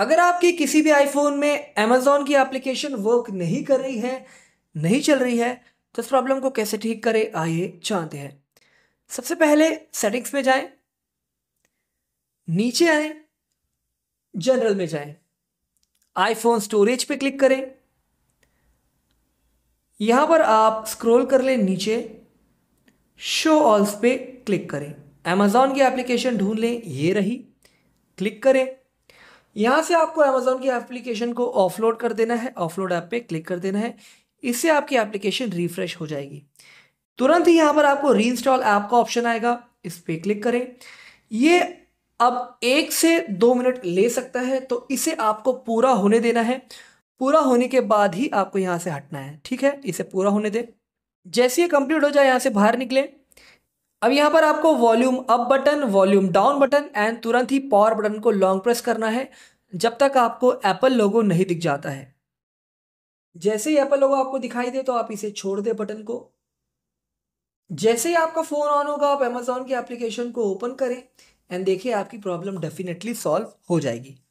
अगर आपके किसी भी आईफोन में अमेजोन की एप्लीकेशन वर्क नहीं कर रही है नहीं चल रही है तो इस प्रॉब्लम को कैसे ठीक करें आइए जानते हैं सबसे पहले सेटिंग्स में जाएं नीचे आए जनरल में जाएं आईफोन स्टोरेज पे क्लिक करें यहां पर आप स्क्रॉल कर लें नीचे शो ऑल्स पे क्लिक करें अमेजॉन की एप्लीकेशन ढूंढ लें ये रही क्लिक करें यहाँ से आपको अमेजोन की एप्लीकेशन को ऑफलोड कर देना है ऑफलोड ऐप पे क्लिक कर देना है इससे आपकी एप्लीकेशन रिफ्रेश हो जाएगी तुरंत ही यहाँ पर आपको री इंस्टॉल ऐप का ऑप्शन आएगा इस पर क्लिक करें ये अब एक से दो मिनट ले सकता है तो इसे आपको पूरा होने देना है पूरा होने के बाद ही आपको यहाँ से हटना है ठीक है इसे पूरा होने दें जैसे ये कंप्लीट हो जाए यहाँ से बाहर निकलें अब यहाँ पर आपको volume up button volume down button and तुरंत ही पावर बटन को लॉन्ग प्रेस करना है जब तक आपको एप्पल लोगो नहीं दिख जाता है जैसे ही एप्पल लोगो आपको दिखाई दे तो आप इसे छोड़ दे बटन को जैसे ही आपका फ़ोन ऑन होगा आप अमेजोन की एप्लीकेशन को ओपन करें एंड देखिए आपकी प्रॉब्लम डेफिनेटली सॉल्व हो जाएगी